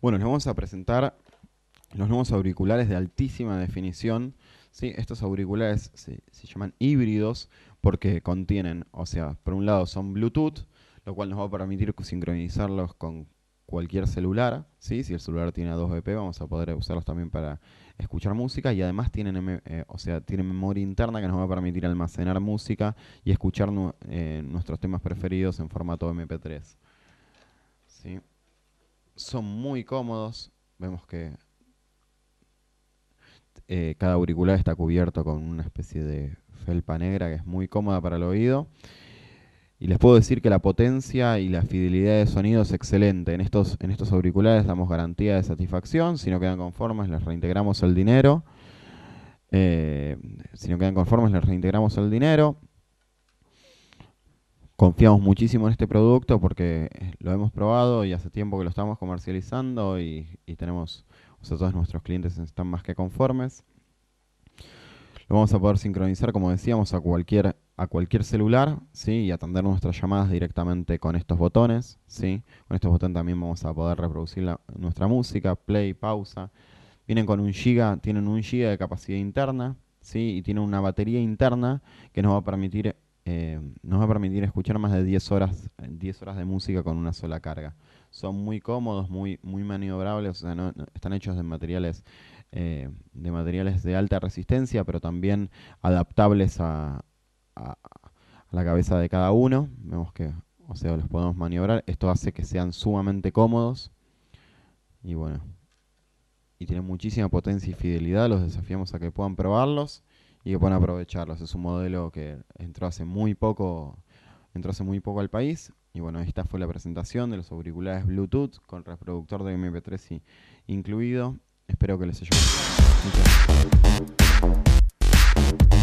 Bueno, les vamos a presentar los nuevos auriculares de altísima definición. Estos auriculares se, llaman híbridos porque contienen, o sea, por un lado son Bluetooth, lo cual nos va a permitir sincronizarlos con cualquier celular. ¿sí? Si el celular tiene 2BP, vamos a poder usarlos también para escuchar música y además tienen, eh, o sea, tienen memoria interna que nos va a permitir almacenar música y escuchar eh, nuestros temas preferidos en formato MP3. ¿sí? Son muy cómodos. Vemos que eh, cada auricular está cubierto con una especie de felpa negra que es muy cómoda para el oído. Y les puedo decir que la potencia y la fidelidad de sonido es excelente. En estos, en estos auriculares damos garantía de satisfacción. Si no quedan conformes, les reintegramos el dinero. Eh, si no quedan conformes, les reintegramos el dinero. Confiamos muchísimo en este producto porque eh, lo hemos probado y hace tiempo que lo estamos comercializando y, tenemos, o sea, todos nuestros clientes están más que conformes. Lo vamos a poder sincronizar, como decíamos, a cualquier, a cualquier celular ¿sí? y atender nuestras llamadas directamente con estos botones. ¿sí? Con estos botones también vamos a poder reproducir nuestra música, play, pausa. Vienen con un giga, tienen un giga de capacidad interna. ¿Sí? y tienen una batería interna que nos va a permitir eh, nos va a permitir escuchar más de 10 horas, 10 horas de música con una sola carga. Son muy cómodos, muy, muy maniobrables, están hechos de materiales, eh, de materiales de alta resistencia, pero también adaptables a, la cabeza de cada uno. Vemos que, o sea, los podemos maniobrar. Esto hace que sean sumamente cómodos. Y bueno, y tienen muchísima potencia y fidelidad. Los desafiamos a que puedan probarlos y que puedan aprovecharlos. Es un modelo que entró hace muy poco, entró hace muy poco al país. Y bueno, esta fue la presentación de los auriculares Bluetooth con reproductor de MP3 incluido. Espero que les haya gustado.